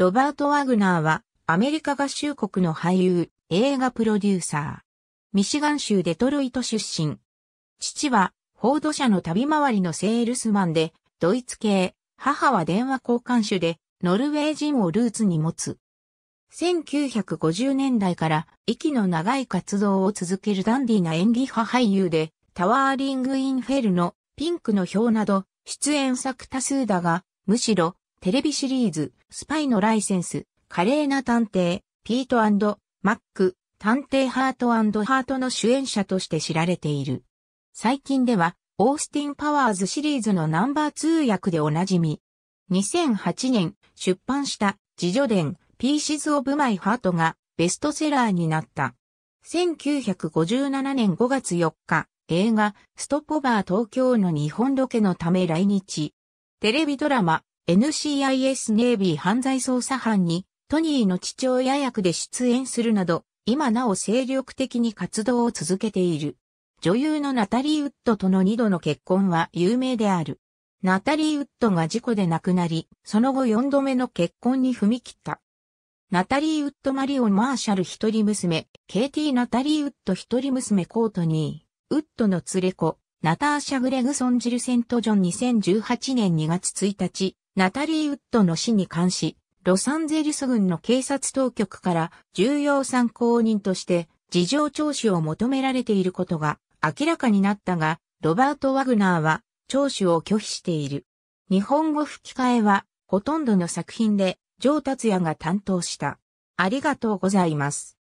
ロバート・ワグナーは、アメリカ合衆国の俳優、映画プロデューサー。ミシガン州デトロイト出身。父は、報道者の旅回りのセールスマンで、ドイツ系、母は電話交換手で、ノルウェー人をルーツに持つ。1950年代から息の長い活動を続けるダンディーな演技派俳優で、タワーリング・インフェルノ、ピンクの表など、出演作多数だが、むしろテレビシリーズ、スパイのライセンス、華麗な探偵、ピートマック、探偵ハートハートの主演者として知られている。最近では、オースティン・パワーズシリーズのナンバー2役でおなじみ。2008年、出版した自助伝、ピーシズ・オブ・マイ・ハートがベストセラーになった。1957年5月4日、映画、ストッポバー東京の日本ロケのため来日。テレビドラマ、NCIS ネイビー犯罪捜査班にトニーの父親役で出演するなど、今なお精力的に活動を続けている。女優のナタリー・ウッドとの二度の結婚は有名である。ナタリー・ウッドが事故で亡くなり、その後4度目の結婚に踏み切った。ナタリー・ウッド・マリオン・マーシャル一人娘、ケイティ・ナタリー・ウッド一人娘コートニー、ウッドの連れ子、ナターシャ・グレグソン・ジルセント・ジョン2018年2月1日、ナタリー・ウッドの死に関し、ロサンゼルス軍の警察当局から重要参考人として事情聴取を求められていることが明らかになったが、ロバート・ワグナーは聴取を拒否している。日本語吹き替えはほとんどの作品で上達也が担当した。ありがとうございます。